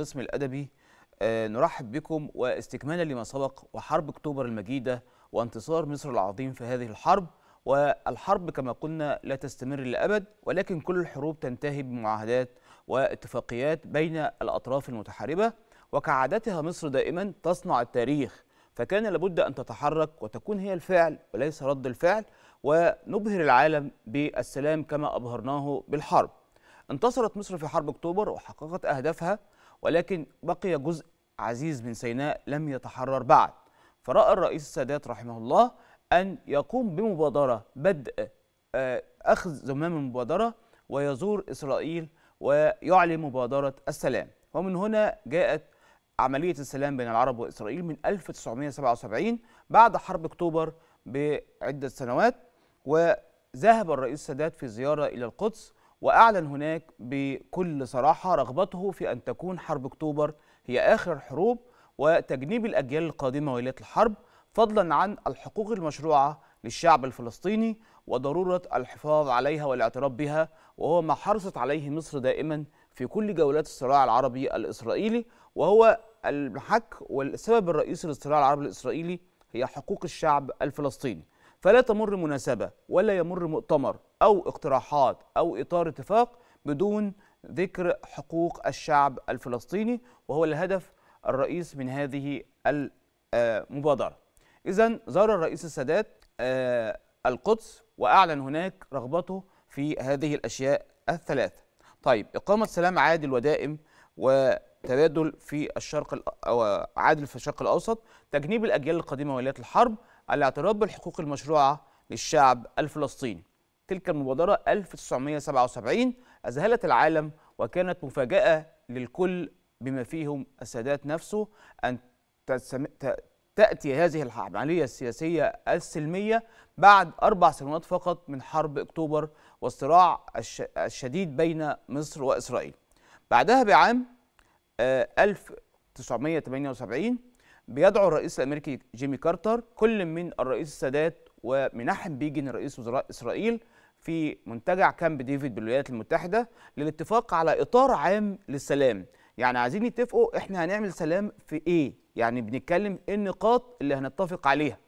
القسم الأدبي آه، نرحب بكم واستكمالا لما سبق وحرب أكتوبر المجيدة وانتصار مصر العظيم في هذه الحرب والحرب كما قلنا لا تستمر للأبد ولكن كل الحروب تنتهي بمعاهدات واتفاقيات بين الأطراف المتحاربة وكعادتها مصر دائما تصنع التاريخ فكان لابد أن تتحرك وتكون هي الفعل وليس رد الفعل ونبهر العالم بالسلام كما أبهرناه بالحرب انتصرت مصر في حرب أكتوبر وحققت أهدافها ولكن بقي جزء عزيز من سيناء لم يتحرر بعد فرأى الرئيس السادات رحمه الله أن يقوم بمبادرة بدء آه، أخذ زمام المبادرة ويزور إسرائيل ويعلن مبادرة السلام ومن هنا جاءت عملية السلام بين العرب وإسرائيل من 1977 بعد حرب أكتوبر بعدة سنوات وذهب الرئيس السادات في زيارة إلى القدس وأعلن هناك بكل صراحة رغبته في أن تكون حرب أكتوبر هي آخر الحروب وتجنيب الأجيال القادمة وليات الحرب فضلا عن الحقوق المشروعة للشعب الفلسطيني وضرورة الحفاظ عليها والاعتراف بها وهو ما حرصت عليه مصر دائما في كل جولات الصراع العربي الإسرائيلي وهو المحك والسبب الرئيسي للصراع العربي الإسرائيلي هي حقوق الشعب الفلسطيني فلا تمر مناسبة ولا يمر مؤتمر أو اقتراحات أو إطار اتفاق بدون ذكر حقوق الشعب الفلسطيني وهو الهدف الرئيس من هذه المبادرة إذا زار الرئيس السادات آه، القدس وأعلن هناك رغبته في هذه الأشياء الثلاثة طيب إقامة سلام عادل ودائم وتبادل في الشرق أو عادل في الشرق الأوسط تجنيب الأجيال القديمة ولايات الحرب الاعتراف بالحقوق المشروعة للشعب الفلسطيني تلك المبادرة 1977 أذهلت العالم وكانت مفاجأة للكل بما فيهم السادات نفسه أن تأتي هذه العملية السياسية السلمية بعد أربع سنوات فقط من حرب أكتوبر والصراع الشديد بين مصر وإسرائيل بعدها بعام 1978 آه، بيدعو الرئيس الامريكي جيمي كارتر كل من الرئيس السادات ومنحم بيجن رئيس وزراء اسرائيل في منتجع كامب ديفيد بالولايات المتحده للاتفاق على اطار عام للسلام يعني عايزين يتفقوا احنا هنعمل سلام في ايه يعني بنتكلم ايه النقاط اللي هنتفق عليها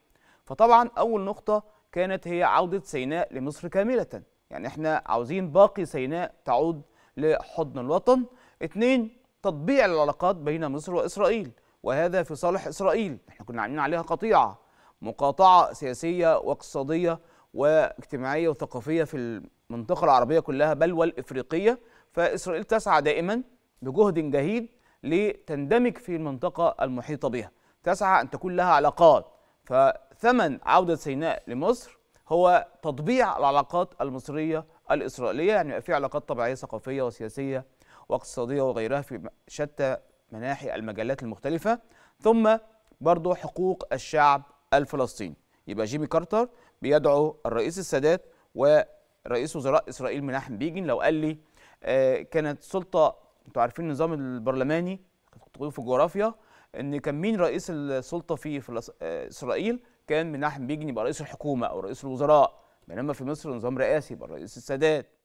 فطبعا اول نقطه كانت هي عوده سيناء لمصر كامله يعني احنا عاوزين باقي سيناء تعود لحضن الوطن اتنين تطبيع العلاقات بين مصر واسرائيل وهذا في صالح إسرائيل احنا كنا عاملين عليها قطيعة مقاطعة سياسية واقتصادية واجتماعية وثقافية في المنطقة العربية كلها بل والإفريقية فإسرائيل تسعى دائما بجهد جهيد لتندمج في المنطقة المحيطة بها تسعى أن تكون لها علاقات فثمن عودة سيناء لمصر هو تطبيع العلاقات المصرية الإسرائيلية يعني في علاقات طبيعية ثقافية وسياسية واقتصادية وغيرها في شتى مناحي المجلات المختلفة ثم برضه حقوق الشعب الفلسطيني يبقى جيمي كارتر بيدعو الرئيس السادات ورئيس وزراء إسرائيل مناحم بيجين لو قال لي آه كانت سلطة انتوا عارفين النظام البرلماني في الجغرافيا ان كان مين رئيس السلطه في فلس... آه اسرائيل كان مناحم بيجن يبقى رئيس الحكومه او رئيس الوزراء بينما في مصر نظام رئاسي يبقى الرئيس السادات